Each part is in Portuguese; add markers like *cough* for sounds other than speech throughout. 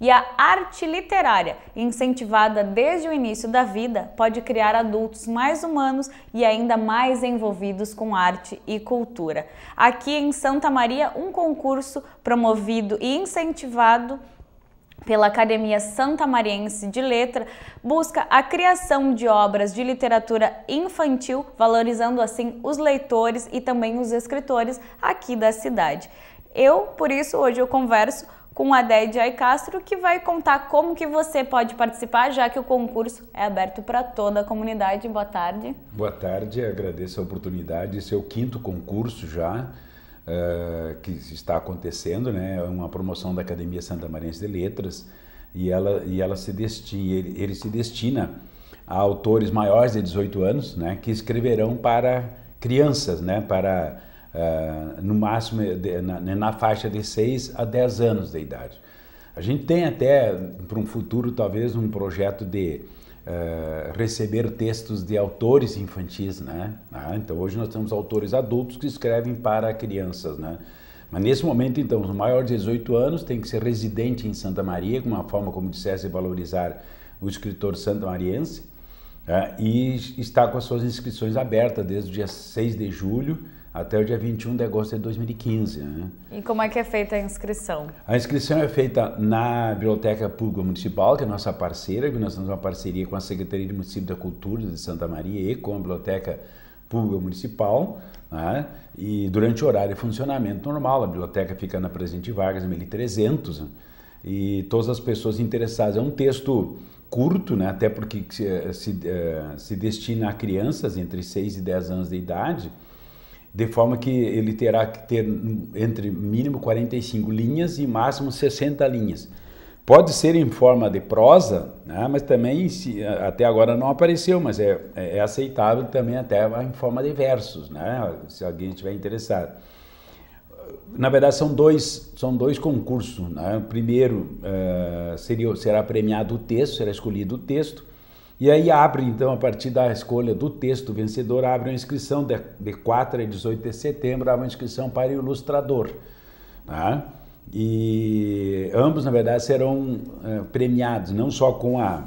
E a arte literária, incentivada desde o início da vida, pode criar adultos mais humanos e ainda mais envolvidos com arte e cultura. Aqui em Santa Maria, um concurso promovido e incentivado pela Academia Santa Mariense de Letra, busca a criação de obras de literatura infantil, valorizando assim os leitores e também os escritores aqui da cidade. Eu, por isso, hoje eu converso com a Déia de Castro, que vai contar como que você pode participar, já que o concurso é aberto para toda a comunidade. Boa tarde. Boa tarde, agradeço a oportunidade. Esse é o quinto concurso já. Uh, que está acontecendo, né? É uma promoção da Academia Santa Maria de Letras e ela e ela se destina, ele, ele, se destina a autores maiores de 18 anos, né? Que escreverão para crianças, né? Para uh, no máximo de, na, né, na, faixa de 6 a 10 anos de idade. A gente tem até, para um futuro, talvez, um projeto de uh, receber textos de autores infantis, né? Ah, então, hoje nós temos autores adultos que escrevem para crianças, né? Mas nesse momento, então, os maiores de 18 anos têm que ser residente em Santa Maria, como uma forma, como dissesse, valorizar o escritor santamariense. Uh, né? e está com as suas inscrições abertas desde o dia 6 de julho até o dia 21 de agosto de 2015. Né? E como é que é feita a inscrição? A inscrição é feita na Biblioteca Pública Municipal, que é nossa parceira, que nós temos uma parceria com a Secretaria do Município da Cultura de Santa Maria e com a Biblioteca Pública Municipal. Né? E durante o horário de funcionamento normal, a biblioteca fica na Presidente Vargas, 1300. Né? E todas as pessoas interessadas. É um texto curto, né? até porque se, eh, se, eh, se destina a crianças entre 6 e 10 anos de idade de forma que ele terá que ter entre mínimo 45 linhas e máximo 60 linhas. Pode ser em forma de prosa, né, mas também se, até agora não apareceu, mas é, é, é aceitável também até em forma de versos, né, se alguém estiver interessado. Na verdade, são dois, são dois concursos. Né? O primeiro uh, seria, será premiado o texto, será escolhido o texto, e aí abre, então, a partir da escolha do texto vencedor, abre uma inscrição de, de 4 a 18 de setembro, abre uma inscrição para ilustrador. Né? E ambos, na verdade, serão eh, premiados, não só com a,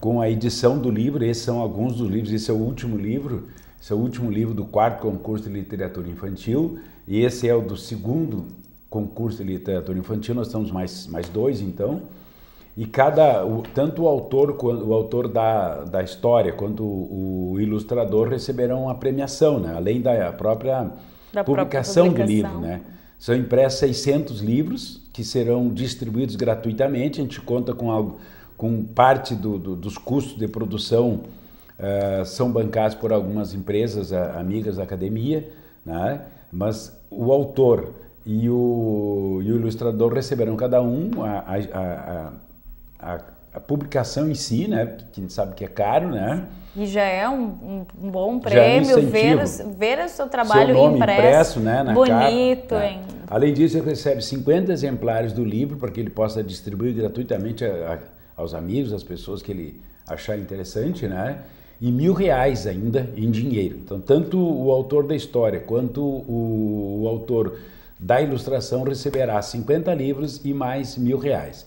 com a edição do livro, esses são alguns dos livros, esse é o último livro, esse é o último livro do quarto concurso de literatura infantil, e esse é o do segundo concurso de literatura infantil, nós temos mais, mais dois, então, e cada, o, tanto o autor, o autor da, da história quanto o, o ilustrador receberão a premiação, né? além da própria, da publicação, própria publicação do livro. Né? São impressos 600 livros que serão distribuídos gratuitamente. A gente conta com, algo, com parte do, do, dos custos de produção uh, são bancados por algumas empresas a, amigas da academia, né? mas o autor e o, e o ilustrador receberão cada um a, a, a a, a publicação em si, né? Que a gente sabe que é caro, né? E já é um, um bom prêmio é um ver, ver o seu trabalho seu impresso, impresso, né, bonito. Capa, né? Além disso, ele recebe 50 exemplares do livro para que ele possa distribuir gratuitamente a, a, aos amigos, às pessoas que ele achar interessante, né? E mil reais ainda em dinheiro. Então, tanto o autor da história quanto o, o autor da ilustração receberá 50 livros e mais mil reais.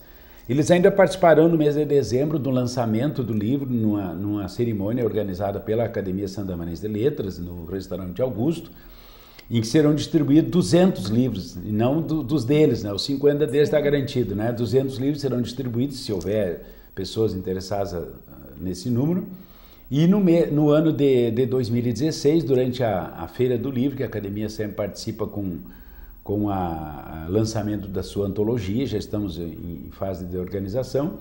Eles ainda participarão no mês de dezembro do lançamento do livro numa, numa cerimônia organizada pela Academia Santa Maria de Letras, no restaurante Augusto, em que serão distribuídos 200 livros, e não do, dos deles, né? Os 50 deles está garantido, né? 200 livros serão distribuídos, se houver pessoas interessadas ah, nesse número. E no, me, no ano de, de 2016, durante a, a Feira do Livro, que a Academia sempre participa com com o lançamento da sua antologia, já estamos em fase de organização.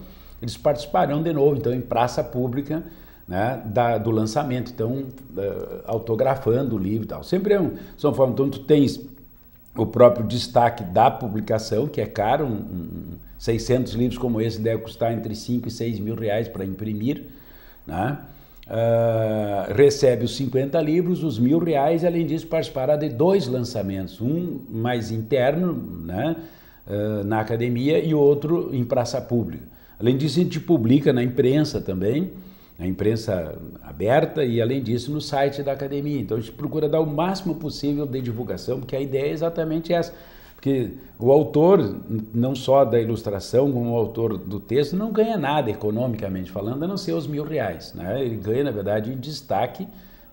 Eles participarão de novo, então, em praça pública né, da, do lançamento, então, uh, autografando o livro e tal. Sempre é um, são formas, então, tu tens o próprio destaque da publicação, que é caro, um, um, 600 livros como esse deve custar entre 5 e 6 mil reais para imprimir, né? Uh, recebe os 50 livros, os mil reais, e além disso participará de dois lançamentos, um mais interno né, uh, na academia e outro em praça pública. Além disso, a gente publica na imprensa também, na imprensa aberta e além disso no site da academia. Então a gente procura dar o máximo possível de divulgação, porque a ideia é exatamente essa. Porque o autor, não só da ilustração, como o autor do texto, não ganha nada economicamente falando, a não ser os mil reais. Né? Ele ganha, na verdade, em destaque,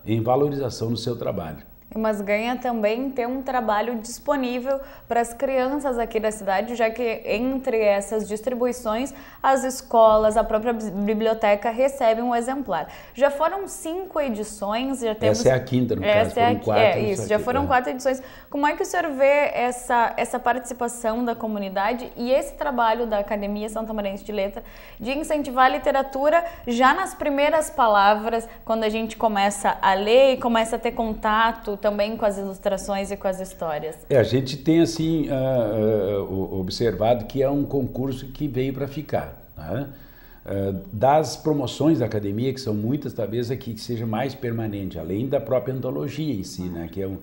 em valorização do seu trabalho mas ganha também ter um trabalho disponível para as crianças aqui da cidade, já que entre essas distribuições, as escolas, a própria biblioteca recebe um exemplar. Já foram cinco edições, já temos... Essa é a quinta, no essa caso, é a... quatro. É, isso, já foram é. quatro edições. Como é que o senhor vê essa, essa participação da comunidade e esse trabalho da Academia Santa Marense de Letra de incentivar a literatura já nas primeiras palavras, quando a gente começa a ler e começa a ter contato, também com as ilustrações e com as histórias. É, a gente tem assim uh, uh, observado que é um concurso que veio para ficar. Né? Uh, das promoções da academia, que são muitas, talvez aqui que seja mais permanente, além da própria antologia em si, né? que é um,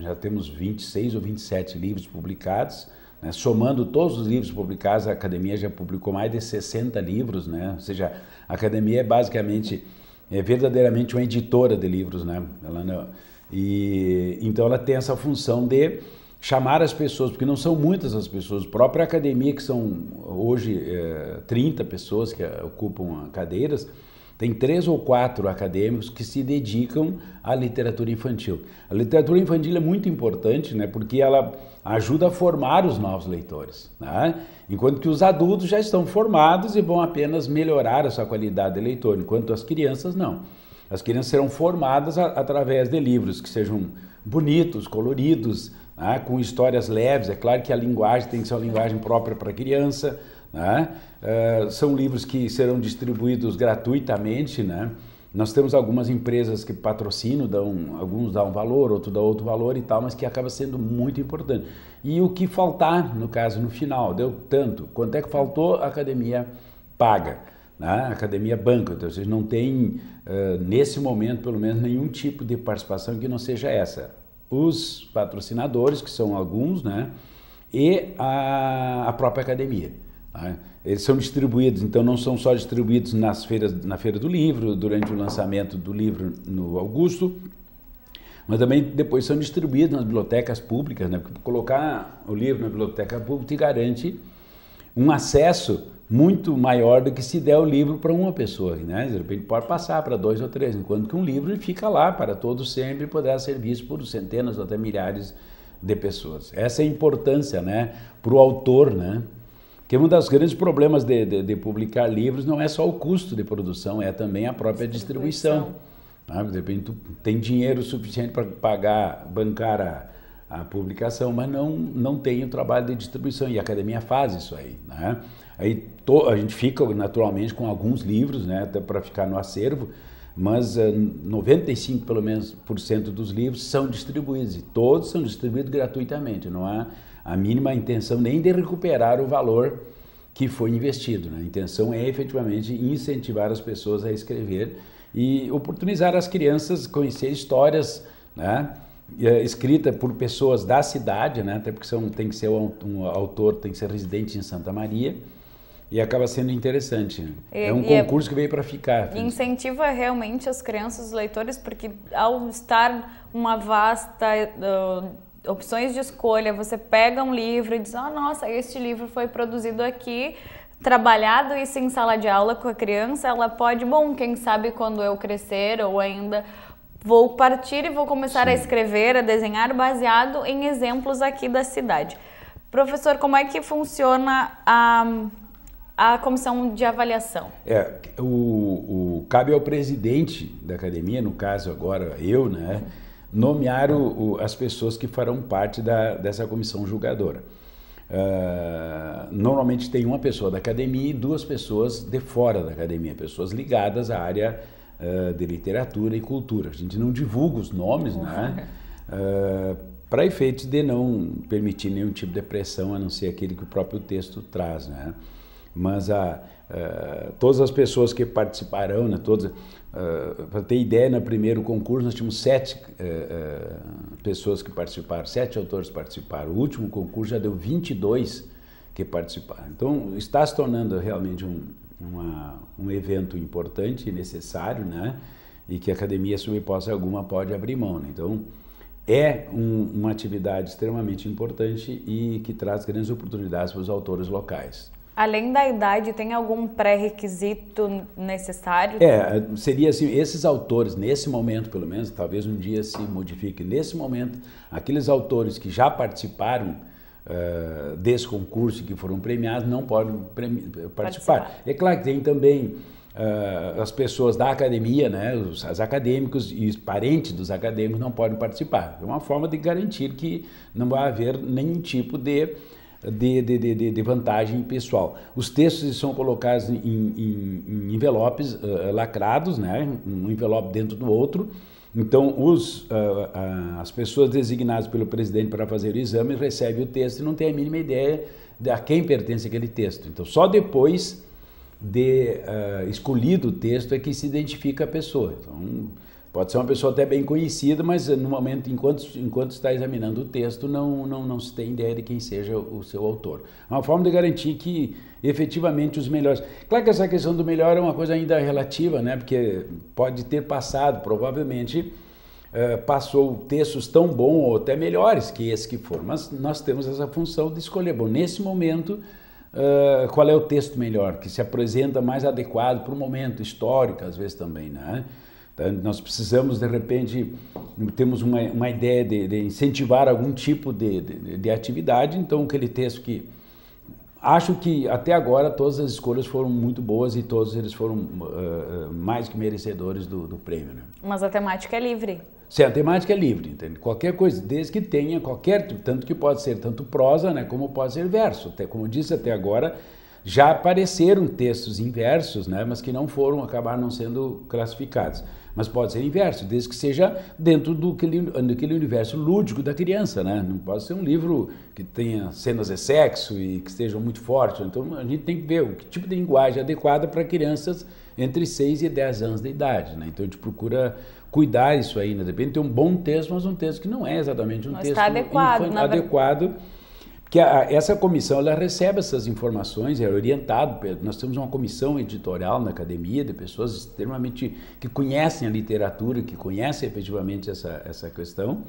já temos 26 ou 27 livros publicados. Né? Somando todos os livros publicados, a academia já publicou mais de 60 livros, né? ou seja, a academia é basicamente é verdadeiramente uma editora de livros, né? Ela não, e então ela tem essa função de chamar as pessoas, porque não são muitas as pessoas. A própria academia, que são hoje é, eh, 30 pessoas que ocupam cadeiras, tem três ou quatro acadêmicos que se dedicam à literatura infantil. A literatura infantil é muito importante, né, porque ela ajuda a formar os novos leitores, né? enquanto que os adultos já estão formados e vão apenas melhorar a sua qualidade de leitor, enquanto as crianças não. As crianças serão formadas a, através de livros que sejam bonitos, coloridos, né? com histórias leves. É claro que a linguagem tem que ser uma linguagem própria para a criança. Né? Uh, são livros que serão distribuídos gratuitamente, né? Nós temos algumas empresas que patrocinam, dão, alguns dão um valor, outros dão outro valor e tal, mas que acaba sendo muito importante. E o que faltar, no caso, no final, deu tanto, quanto é que faltou, a academia paga na né? Academia Banco. Então, vocês não têm, uh, nesse momento, pelo menos, nenhum tipo de participação que não seja essa. Os patrocinadores, que são alguns, né? e a, a própria academia. Tá? Eles são distribuídos, então não são só distribuídos nas feiras, na Feira do Livro, durante o lançamento do livro no Augusto, mas também depois são distribuídos nas bibliotecas públicas, né? porque colocar o livro na biblioteca pública te garante um acesso muito maior do que se der o livro para uma pessoa, né? De repente pode passar para dois ou três, enquanto que um livro fica lá para todos sempre e poderá ser visto por centenas ou até milhares de pessoas. Essa é a importância, né, para o autor, né? Que é um dos grandes problemas de, de, de, publicar livros não é só o custo de produção, é também a própria distribuição. Né? De repente tu tem dinheiro suficiente para pagar, bancar a, a publicação, mas não, não tem o trabalho de distribuição. E a academia faz isso aí. Né? Aí to, a gente fica naturalmente com alguns livros, né, até para ficar no acervo, mas uh, eh, 95 pelo menos por cento dos livros são distribuídos e todos são distribuídos gratuitamente. Não há a mínima intenção nem de recuperar o valor que foi investido. Né? A intenção é efetivamente incentivar as pessoas a escrever e oportunizar as crianças conhecer histórias, né? Eh, escrita por pessoas da cidade, né? até porque são, tem que ser um, um, autor, tem que ser residente em Santa Maria, e acaba sendo interessante. E, é um é concurso é, que veio para ficar. E tá? incentiva realmente as crianças, os leitores, porque ao estar uma vasta uh, opções de escolha, você pega um livro e diz: "Ah, oh, nossa, este livro foi produzido aqui, trabalhado isso em sala de aula com a criança, ela pode, bom, quem sabe quando eu crescer ou ainda vou partir e vou começar Sim. a escrever, a desenhar baseado em exemplos aqui da cidade. Professor, como é que funciona a a comissão de avaliação? É, o, o, cabe ao presidente da academia, no caso agora eu, né, nomear o, o, as pessoas que farão parte da, dessa comissão julgadora. Uh, normalmente tem uma pessoa da academia e duas pessoas de fora da academia, pessoas ligadas à área uh, de literatura e cultura. A gente não divulga os nomes, né? uhum. né? Uh, ah, para efeito de não permitir nenhum tipo de pressão, a não ser aquele que o próprio texto traz, né? mas a, a, todas as pessoas que participarão, né, todas, para ter ideia, no primeiro concurso nós tínhamos sete eh, eh, pessoas que participaram, sete autores participaram. O último concurso já deu 22 que participaram. Então está se tornando realmente um, uma, um evento importante e necessário, né? E que a academia, sob posse alguma, pode abrir mão. Né? Então, é um, uma atividade extremamente importante e que traz grandes oportunidades para os autores locais. Além da idade, tem algum pré-requisito necessário? É, seria assim, esses autores, nesse momento pelo menos, talvez um dia se modifique, nesse momento, aqueles autores que já participaram uh, desse concurso e que foram premiados não podem premi participar. participar. É claro que tem também uh, as pessoas da academia, né, os acadêmicos e os parentes dos acadêmicos não podem participar. É uma forma de garantir que não vai haver nenhum tipo de de, de, de, de, vantagem pessoal. Os textos são colocados em, em, em envelopes uh, lacrados, né? um envelope dentro do outro. Então, os, uh, uh, as pessoas designadas pelo presidente para fazer o exame recebem o texto e não têm a mínima ideia de a quem pertence aquele texto. Então, só depois de escolhido o texto é que se identifica a pessoa. Então, Pode ser uma pessoa até bem conhecida, mas no momento, enquanto, enquanto está examinando o texto, não, não, não se tem ideia de quem seja o seu autor. É uma forma de garantir que efetivamente os melhores. Claro que essa questão do melhor é uma coisa ainda relativa, né? Porque pode ter passado, provavelmente. Eh, passou textos tão bons ou até melhores que esse que for, mas nós temos essa função de escolher. Bom, nesse momento, uh, qual é o texto melhor, que se apresenta mais adequado para o momento histórico, às vezes também, né? Tá? Nós precisamos, de repente, temos uma, uma ideia de, de incentivar algum tipo de, de, de atividade, então aquele texto que acho que até agora todas as escolhas foram muito boas e todos eles foram uh, mais que merecedores do, do prêmio. Né? Mas a temática é livre. Sim, a temática é livre, entende? Qualquer coisa, desde que tenha qualquer, tanto que pode ser tanto prosa, né, como pode ser verso. Até, como disse até agora, já apareceram textos inversos, né, mas que não foram, acabaram não sendo classificados. Mas pode ser inverso, desde que seja dentro do daquele universo lúdico da criança, né? Não pode ser um livro que tenha cenas de sexo e que estejam muito fortes. Então a gente tem que ver o que tipo de linguagem é adequada para crianças entre 6 e 10 anos de idade, né? Então a gente procura cuidar isso aí, né? Depende ter um bom texto, mas um texto que não é exatamente um mas texto tá adequado, infantil, adequado que a, essa comissão ela recebe essas informações, é orientado. Nós temos uma comissão editorial na academia de pessoas extremamente que conhecem a literatura, que conhecem efetivamente essa, essa questão.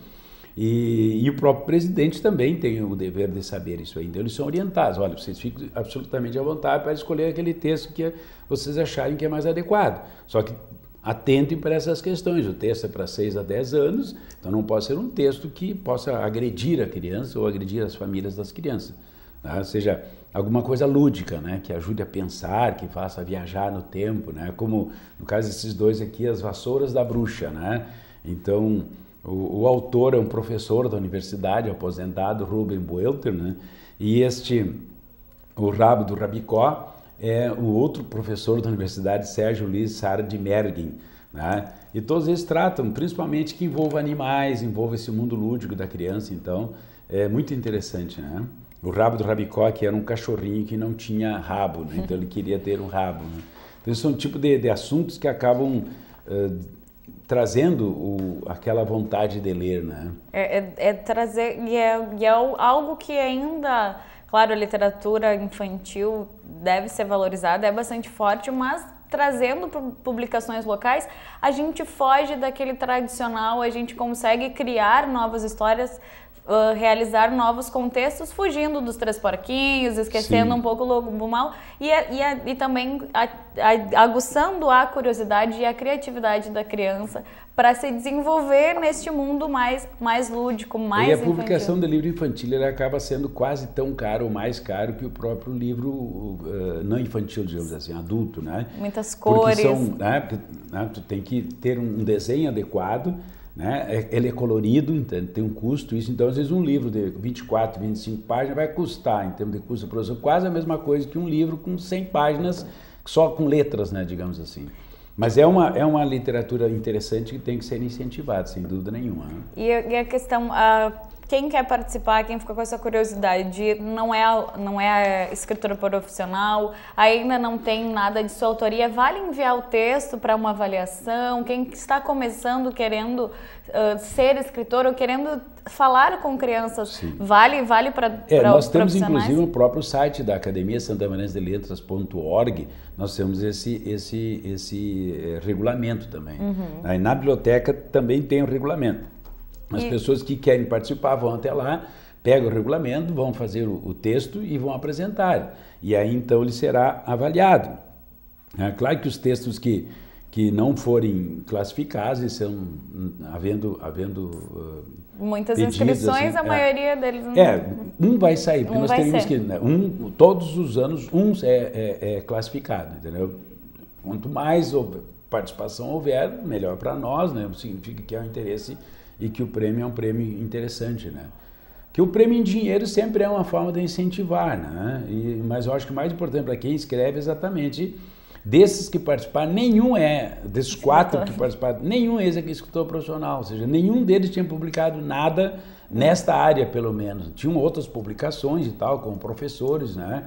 E, e, o próprio presidente também tem o dever de saber isso aí. Então eles são orientados. Olha, vocês ficam absolutamente à vontade para escolher aquele texto que vocês acharem que é mais adequado. Só que atentem para essas questões. O texto é para 6 a 10 anos, então não pode ser um texto que possa agredir a criança ou agredir as famílias das crianças. Ou tá? seja, alguma coisa lúdica, né? que ajude a pensar, que faça viajar no tempo, né? como no caso desses dois aqui, as vassouras da bruxa. Né? Então, o, o autor é um professor da universidade, aposentado, Ruben Buelter, né? e este, o rabo do rabicó, é o outro professor da universidade, Sérgio Luiz Sara de Mergen. Né? E todos eles tratam, principalmente que envolva animais, envolva esse mundo lúdico da criança, então é muito interessante, né? O rabo do rabicó, que era um cachorrinho que não tinha rabo, né? então ele *laughs* queria ter um rabo. Né? Então, são é um tipo de, de, assuntos que acabam uh, trazendo o, aquela vontade de ler, né? É, é, é trazer, e é, e é algo que ainda Claro, a literatura infantil deve ser valorizada, é bastante forte, mas trazendo publicações locais, a gente foge daquele tradicional, a gente consegue criar novas histórias uh, realizar novos contextos, fugindo dos três porquinhos, esquecendo Sim. um pouco o lobo mal e, é, e, é, e também a, aguçando a curiosidade e a criatividade da criança para se desenvolver neste mundo mais, mais lúdico, mais e a infantil. publicação do livro infantil ela acaba sendo quase tão caro ou mais caro que o próprio livro uh, não infantil, digamos assim, adulto, né? Muitas cores. Porque são, né, porque, né, tu tem que ter um desenho adequado, né? É, ele é colorido, então tem um custo, isso então às vezes um livro de 24, 25 páginas vai custar, em termos de custo de produção, quase a mesma coisa que um livro com 100 páginas, só com letras, né, digamos assim. Mas é uma, é uma literatura interessante que tem que ser incentivada, sem dúvida nenhuma. Né? E, a questão, a ah, quem quer participar, quem ficou com essa curiosidade, não é, não é escritora profissional, ainda não tem nada de sua autoria, vale enviar o texto para uma avaliação? Quem está começando querendo uh, ser escritor ou querendo falar com crianças, Sim. vale vale para é, Nós temos inclusive o próprio site da Academia Santa Maria de Letras.org, nós temos esse, esse, esse eh, regulamento também. Uhum. Na biblioteca também tem o regulamento. As e... É. pessoas que querem participar vão até lá, pegam o regulamento, vão fazer o, o texto e vão apresentar. E aí então ele será avaliado. É claro que os textos que, que não forem classificados são, hum, havendo, havendo ah, muitas pedidos, inscrições, assim, a é, maioria deles não. É, um vai sair, porque um nós temos que. Né, um, todos os anos, um é, é, é, classificado, entendeu? Quanto mais participação houver, melhor para nós, né? Significa que é um interesse e que o prêmio é um prêmio interessante, né? Que o prêmio em dinheiro sempre é uma forma de incentivar, né? E, mas eu acho que o mais importante para quem escreve é exatamente desses que é, participaram, nenhum é, desses quatro que participaram, nenhum ex é escritor profissional, ou seja, nenhum deles tinha publicado nada nesta área, pelo menos. Tinham outras publicações e tal, com professores, né?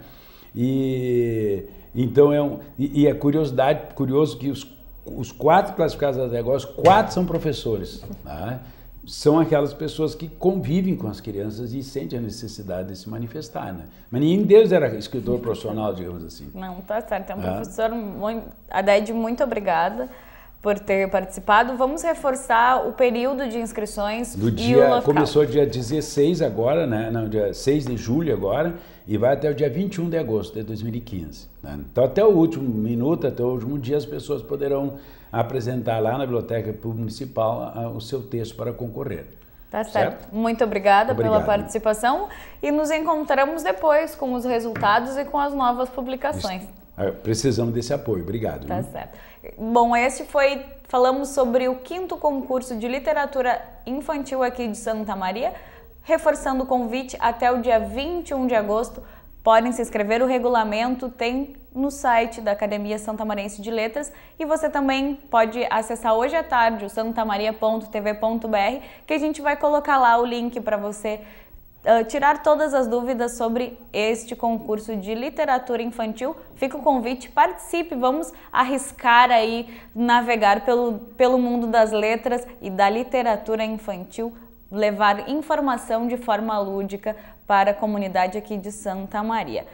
E então é um, e, e é curiosidade, curioso que os, os quatro classificados a negócio, quatro são professores, né? são aquelas pessoas que convivem com as crianças e sentem a necessidade de se manifestar, né? Mas nem Deus era escritor profissional, digamos assim. Não, tá certo. É um ah. professor muito... Dede muito obrigada por ter participado. Vamos reforçar o período de inscrições Do dia, Começou dia 16 agora, né? Não, dia 6 de julho agora, e vai até o dia 21 de agosto de 2015. Né? Então, até o último minuto, até o último dia, as pessoas poderão apresentar lá na Biblioteca Municipal ah, ah, o seu texto para concorrer. Tá certo. certo. Muito obrigada Obrigado. pela participação e nos encontramos depois com os resultados e com as novas publicações. Ah, precisamos desse apoio. Obrigado. Tá certo. Bom, esse foi. Falamos sobre o quinto concurso de literatura infantil aqui de Santa Maria. Reforçando o convite, até o dia 21 de agosto podem se inscrever. O regulamento tem no site da Academia Santa Marense de Letras e você também pode acessar hoje à tarde o santamaria.tv.br que a gente vai colocar lá o link para você ah, tirar todas as dúvidas sobre este concurso de literatura infantil. Fica o convite, participe, vamos arriscar aí navegar pelo, pelo mundo das letras e da literatura infantil, levar informação de forma lúdica para a comunidade aqui de Santa Maria.